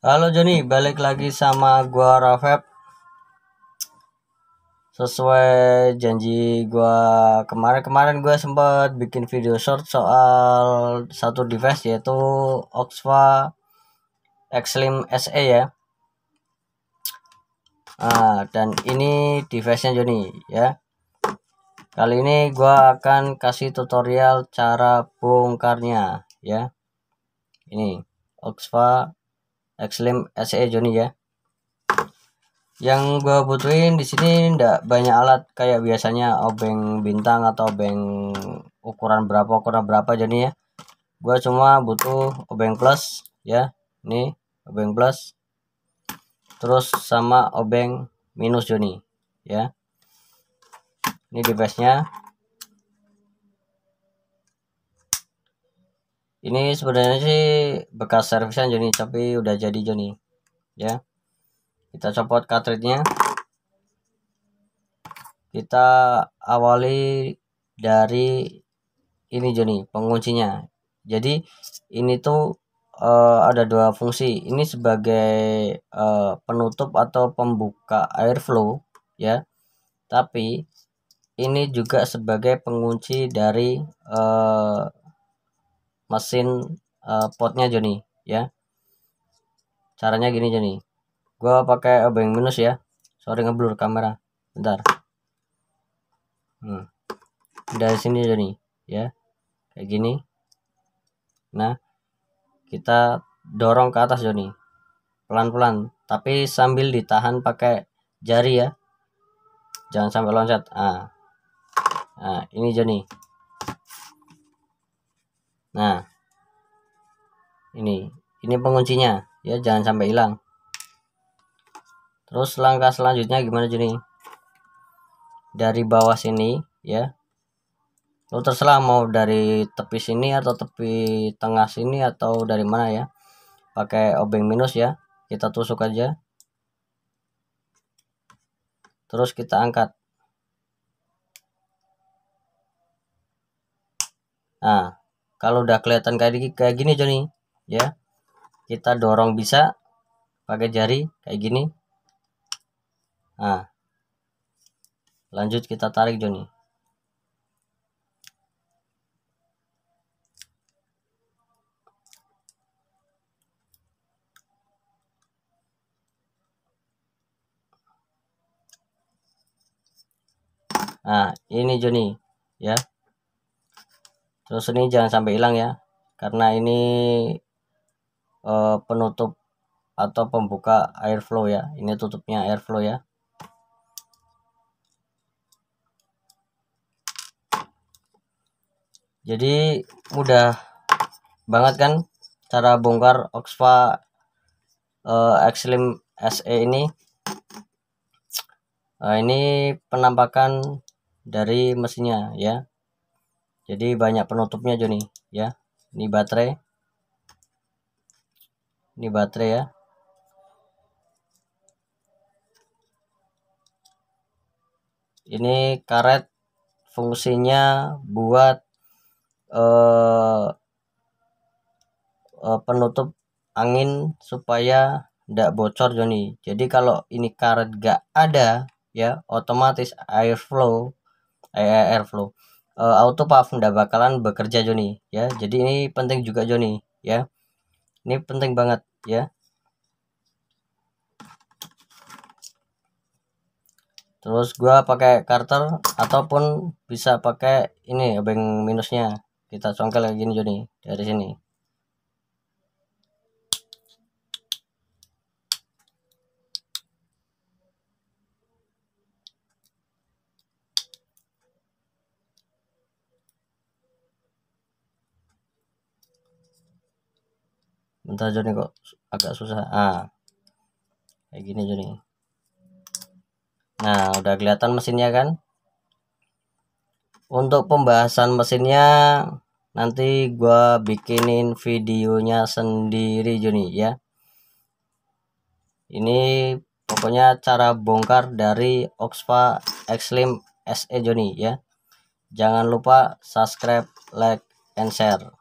Halo Joni, balik lagi sama gua Rafep. Sesuai janji gua kemarin-kemarin gua sempat bikin video short soal satu device yaitu Oxfa Xlim SE ya. Nah, dan ini device-nya Joni ya. Kali ini gua akan kasih tutorial cara bongkarnya ya. Ini Oxfa XLM SE Joni ya yang gue butuhin di sini ndak banyak alat kayak biasanya obeng bintang atau obeng ukuran berapa ukuran berapa jadi ya gue cuma butuh obeng plus ya ini obeng plus terus sama obeng minus Joni ya ini device nya ini sebenarnya sih bekas servisan Joni tapi udah jadi Joni ya kita copot cartridge-nya kita awali dari ini Joni penguncinya jadi ini tuh uh, ada dua fungsi ini sebagai uh, penutup atau pembuka airflow ya tapi ini juga sebagai pengunci dari uh, mesin uh, potnya Joni, ya caranya gini Joni, gue gua pakai obeng minus ya sorry ngeblur kamera bentar hmm. dari sini Joni, ya kayak gini nah kita dorong ke atas Joni, pelan-pelan tapi sambil ditahan pakai jari ya jangan sampai loncat ah nah ini Joni nah ini ini penguncinya ya jangan sampai hilang terus langkah selanjutnya gimana jadi dari bawah sini ya lo terserah mau dari tepi sini atau tepi tengah sini atau dari mana ya pakai obeng minus ya kita tusuk aja terus kita angkat nah kalau udah kelihatan kayak kayak gini Joni ya kita dorong bisa pakai jari kayak gini nah lanjut kita tarik Joni Nah, ini Joni, ya terus ini jangan sampai hilang ya karena ini uh, penutup atau pembuka airflow ya ini tutupnya airflow ya jadi mudah banget kan cara bongkar Oxfa uh, eh, Xlim SE ini uh, ini penampakan dari mesinnya ya jadi banyak penutupnya Joni ya ini baterai ini baterai ya ini karet fungsinya buat eh, eh, penutup angin supaya tidak bocor Joni jadi kalau ini karet gak ada ya otomatis airflow air flow. Eh, uh, auto puff ndak bakalan bekerja Joni ya jadi ini penting juga Joni ya ini penting banget ya terus gua pakai Carter ataupun bisa pakai ini obeng minusnya kita congkel lagi gini Joni dari sini bentar Joni kok agak susah ah kayak gini jadi nah udah kelihatan mesinnya kan untuk pembahasan mesinnya nanti gua bikinin videonya sendiri Juni ya ini pokoknya cara bongkar dari Oxfa Xlim SE Joni ya jangan lupa subscribe like and share